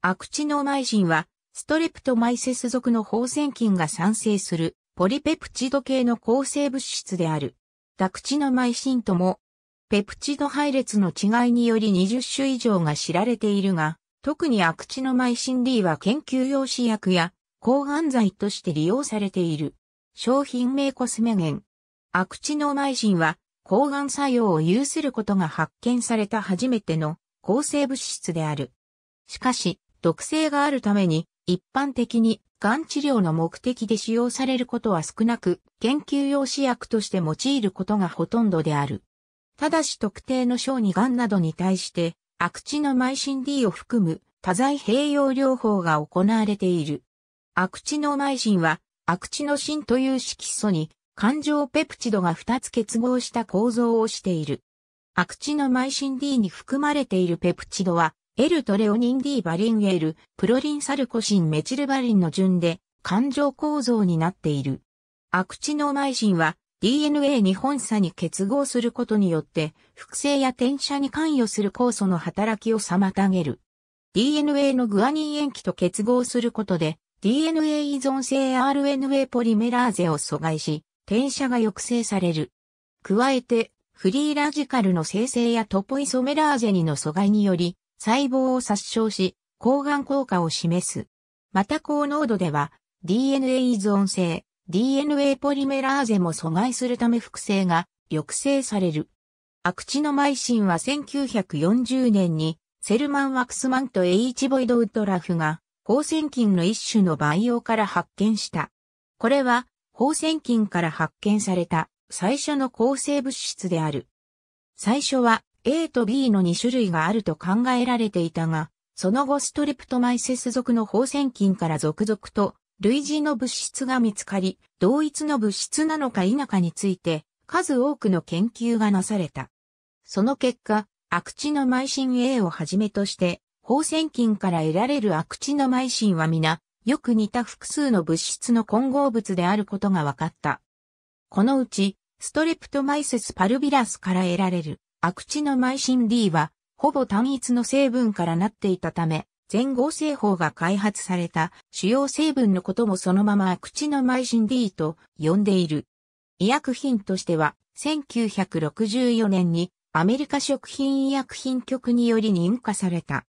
アクチノマイシンは、ストレプトマイセス属の放線菌が産生する、ポリペプチド系の構成物質である。ダクチノマイシンとも、ペプチド配列の違いにより20種以上が知られているが、特にアクチノマイシン D は研究用試薬や抗がん剤として利用されている。商品名コスメ源。アクチノマイシンは抗がん作用を有することが発見された初めての構成物質である。しかし、毒性があるために、一般的に、がん治療の目的で使用されることは少なく、研究用試薬として用いることがほとんどである。ただし特定の小児がんなどに対して、アクチのマイシン D を含む多剤併用療法が行われている。アクチのマイシンは、アチノの芯という色素に、環状ペプチドが2つ結合した構造をしている。アクチのマイシン D に含まれているペプチドは、エルトレオニン D バリンエール、プロリンサルコシンメチルバリンの順で、環状構造になっている。アクチノマイシンは DNA に本差に結合することによって、複製や転写に関与する酵素の働きを妨げる。DNA のグアニン塩基と結合することで、DNA 依存性 RNA ポリメラーゼを阻害し、転写が抑制される。加えて、フリーラジカルの生成やトポイソメラーゼにの阻害により、細胞を殺傷し、抗がん効果を示す。また高濃度では DNA 依存性、DNA ポリメラーゼも阻害するため複製が抑制される。アクチノマイシンは1940年にセルマン・ワクスマンとエイチボイド・ウッドラフが放線菌の一種の培養から発見した。これは放線菌から発見された最初の抗生物質である。最初は A と B の2種類があると考えられていたが、その後ストリプトマイセス属の放線菌から続々と類似の物質が見つかり、同一の物質なのか否かについて数多くの研究がなされた。その結果、アクチノマイシン A をはじめとして、放線菌から得られるアクチノマイシンは皆、よく似た複数の物質の混合物であることが分かった。このうち、ストレプトマイセスパルビラスから得られるアクチノマイシン D は、ほぼ単一の成分からなっていたため、全合成法が開発された主要成分のこともそのままアクチノマイシン D と呼んでいる。医薬品としては、1964年にアメリカ食品医薬品局により認可された。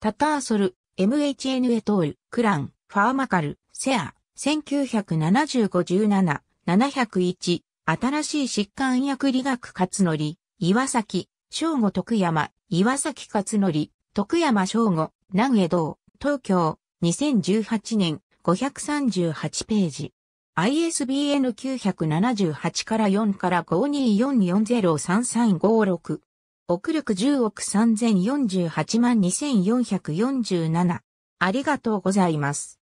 タターソル、MHN エトール、クラン、ファーマカル、セア、1 9 7 5 1 7 701、新しい疾患医薬理学活のり、岩崎、正吾徳山、岩崎勝則、徳山正吾、南江道、東京、2018年、538ページ。ISBN 978から4から5244033565。力10億3048万2447。ありがとうございます。